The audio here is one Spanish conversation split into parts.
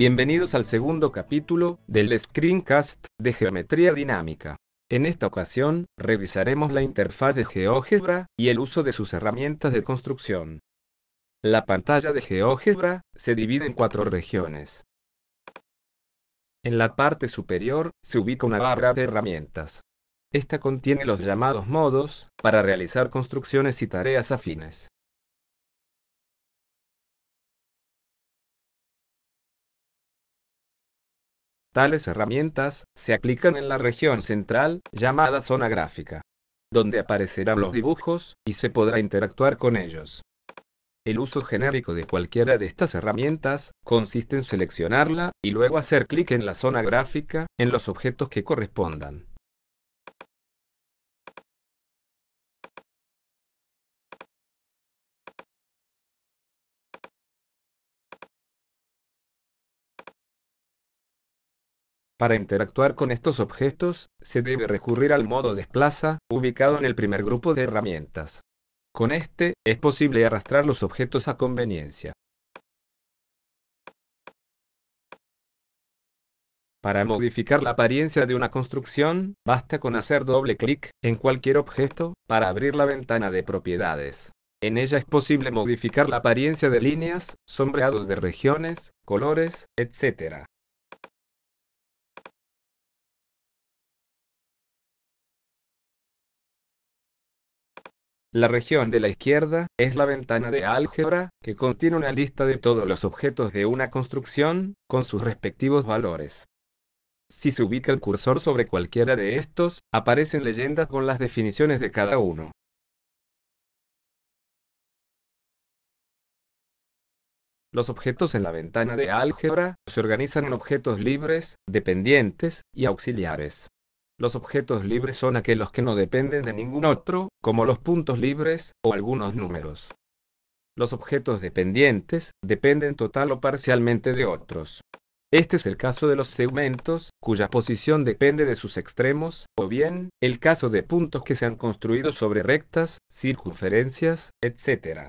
Bienvenidos al segundo capítulo del screencast de Geometría Dinámica. En esta ocasión, revisaremos la interfaz de GeoGebra y el uso de sus herramientas de construcción. La pantalla de GeoGebra se divide en cuatro regiones. En la parte superior se ubica una barra de herramientas. Esta contiene los llamados modos para realizar construcciones y tareas afines. Tales herramientas se aplican en la región central, llamada zona gráfica, donde aparecerán los dibujos y se podrá interactuar con ellos. El uso genérico de cualquiera de estas herramientas consiste en seleccionarla y luego hacer clic en la zona gráfica en los objetos que correspondan. Para interactuar con estos objetos, se debe recurrir al modo desplaza, ubicado en el primer grupo de herramientas. Con este, es posible arrastrar los objetos a conveniencia. Para modificar la apariencia de una construcción, basta con hacer doble clic en cualquier objeto para abrir la ventana de propiedades. En ella es posible modificar la apariencia de líneas, sombreados de regiones, colores, etc. La región de la izquierda es la ventana de álgebra, que contiene una lista de todos los objetos de una construcción, con sus respectivos valores. Si se ubica el cursor sobre cualquiera de estos, aparecen leyendas con las definiciones de cada uno. Los objetos en la ventana de álgebra se organizan en objetos libres, dependientes y auxiliares. Los objetos libres son aquellos que no dependen de ningún otro, como los puntos libres o algunos números. Los objetos dependientes dependen total o parcialmente de otros. Este es el caso de los segmentos, cuya posición depende de sus extremos, o bien, el caso de puntos que se han construido sobre rectas, circunferencias, etc.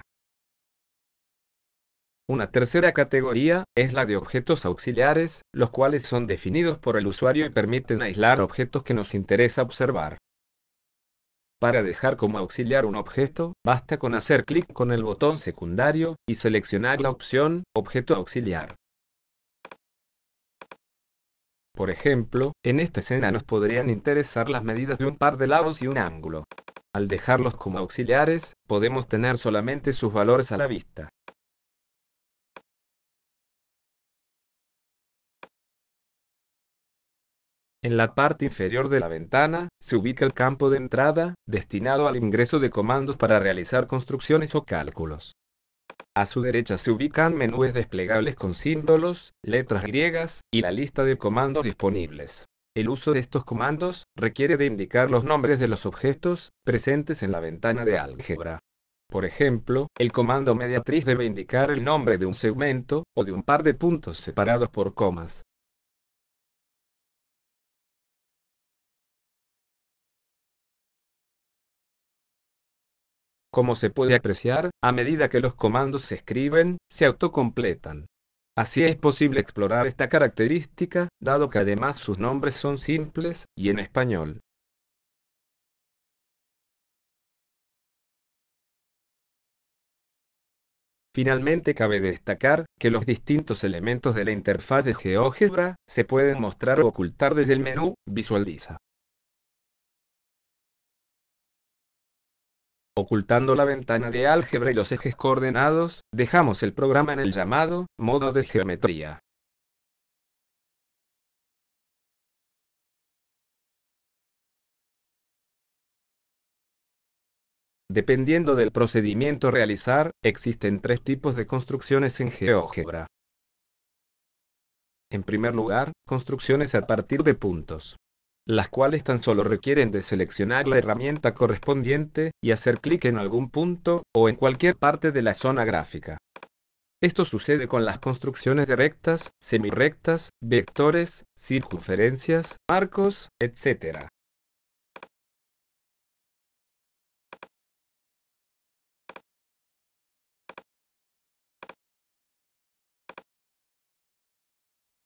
Una tercera categoría es la de objetos auxiliares, los cuales son definidos por el usuario y permiten aislar objetos que nos interesa observar. Para dejar como auxiliar un objeto, basta con hacer clic con el botón secundario y seleccionar la opción Objeto auxiliar. Por ejemplo, en esta escena nos podrían interesar las medidas de un par de lados y un ángulo. Al dejarlos como auxiliares, podemos tener solamente sus valores a la vista. En la parte inferior de la ventana se ubica el campo de entrada, destinado al ingreso de comandos para realizar construcciones o cálculos. A su derecha se ubican menús desplegables con símbolos, letras griegas y la lista de comandos disponibles. El uso de estos comandos requiere de indicar los nombres de los objetos presentes en la ventana de álgebra. Por ejemplo, el comando mediatriz debe indicar el nombre de un segmento o de un par de puntos separados por comas. Como se puede apreciar, a medida que los comandos se escriben, se autocompletan. Así es posible explorar esta característica, dado que además sus nombres son simples, y en español. Finalmente cabe destacar que los distintos elementos de la interfaz de GeoGebra se pueden mostrar o ocultar desde el menú Visualiza. Ocultando la ventana de álgebra y los ejes coordenados, dejamos el programa en el llamado modo de geometría. Dependiendo del procedimiento a realizar, existen tres tipos de construcciones en GeoGebra. En primer lugar, construcciones a partir de puntos las cuales tan solo requieren de seleccionar la herramienta correspondiente y hacer clic en algún punto o en cualquier parte de la zona gráfica. Esto sucede con las construcciones de rectas, semirrectas, vectores, circunferencias, arcos, etc.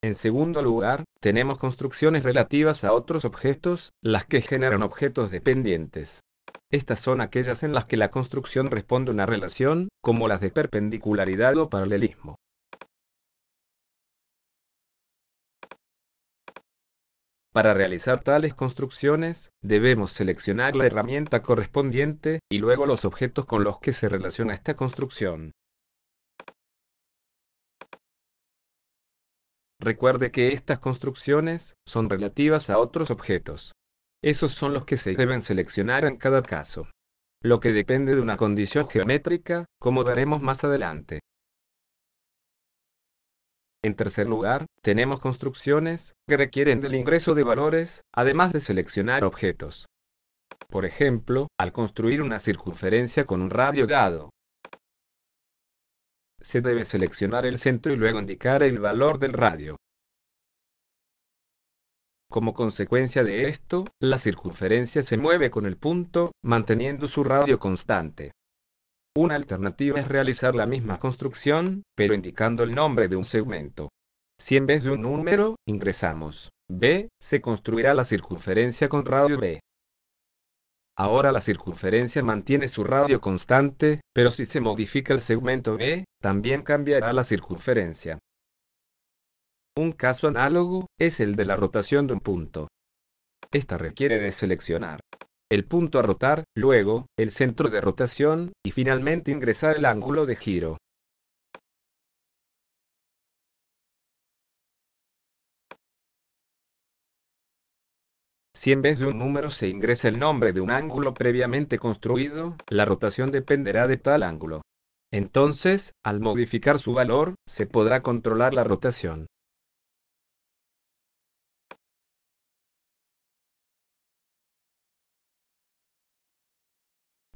En segundo lugar, tenemos construcciones relativas a otros objetos, las que generan objetos dependientes. Estas son aquellas en las que la construcción responde a una relación, como las de perpendicularidad o paralelismo. Para realizar tales construcciones, debemos seleccionar la herramienta correspondiente y luego los objetos con los que se relaciona esta construcción. Recuerde que estas construcciones son relativas a otros objetos. Esos son los que se deben seleccionar en cada caso. Lo que depende de una condición geométrica, como veremos más adelante. En tercer lugar, tenemos construcciones que requieren del ingreso de valores, además de seleccionar objetos. Por ejemplo, al construir una circunferencia con un radio dado, se debe seleccionar el centro y luego indicar el valor del radio. Como consecuencia de esto, la circunferencia se mueve con el punto, manteniendo su radio constante. Una alternativa es realizar la misma construcción, pero indicando el nombre de un segmento. Si en vez de un número, ingresamos B, se construirá la circunferencia con radio B. Ahora la circunferencia mantiene su radio constante, pero si se modifica el segmento B, e, también cambiará la circunferencia. Un caso análogo es el de la rotación de un punto. Esta requiere de seleccionar el punto a rotar, luego el centro de rotación y finalmente ingresar el ángulo de giro. Si en vez de un número se ingresa el nombre de un ángulo previamente construido, la rotación dependerá de tal ángulo. Entonces, al modificar su valor, se podrá controlar la rotación.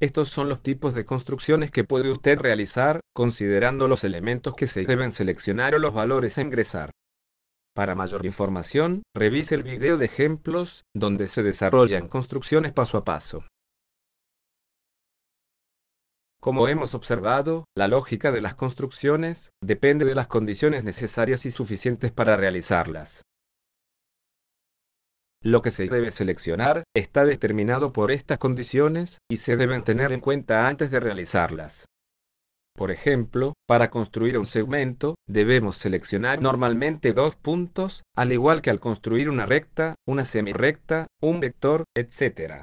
Estos son los tipos de construcciones que puede usted realizar, considerando los elementos que se deben seleccionar o los valores a ingresar. Para mayor información, revise el video de ejemplos, donde se desarrollan construcciones paso a paso. Como hemos observado, la lógica de las construcciones depende de las condiciones necesarias y suficientes para realizarlas. Lo que se debe seleccionar está determinado por estas condiciones y se deben tener en cuenta antes de realizarlas. Por ejemplo, para construir un segmento, debemos seleccionar normalmente dos puntos, al igual que al construir una recta, una semirrecta, un vector, etc.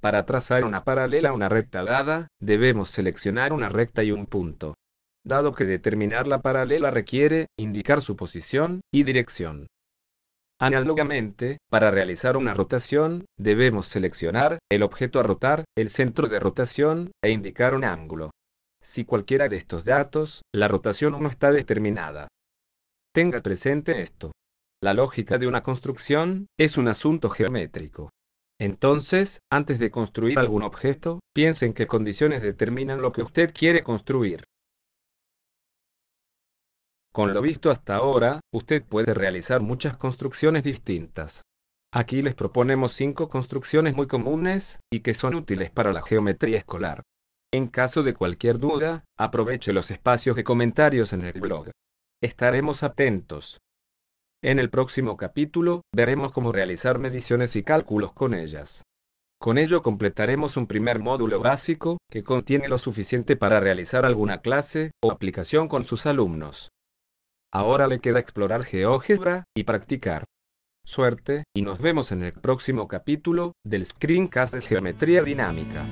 Para trazar una paralela a una recta dada, debemos seleccionar una recta y un punto. Dado que determinar la paralela requiere indicar su posición y dirección. Análogamente, para realizar una rotación, debemos seleccionar el objeto a rotar, el centro de rotación, e indicar un ángulo. Si cualquiera de estos datos, la rotación no está determinada. Tenga presente esto. La lógica de una construcción es un asunto geométrico. Entonces, antes de construir algún objeto, piense en qué condiciones determinan lo que usted quiere construir. Con lo visto hasta ahora, usted puede realizar muchas construcciones distintas. Aquí les proponemos cinco construcciones muy comunes y que son útiles para la geometría escolar. En caso de cualquier duda, aproveche los espacios de comentarios en el blog. Estaremos atentos. En el próximo capítulo, veremos cómo realizar mediciones y cálculos con ellas. Con ello completaremos un primer módulo básico, que contiene lo suficiente para realizar alguna clase o aplicación con sus alumnos. Ahora le queda explorar GeoGebra y practicar. Suerte, y nos vemos en el próximo capítulo del Screencast de Geometría Dinámica.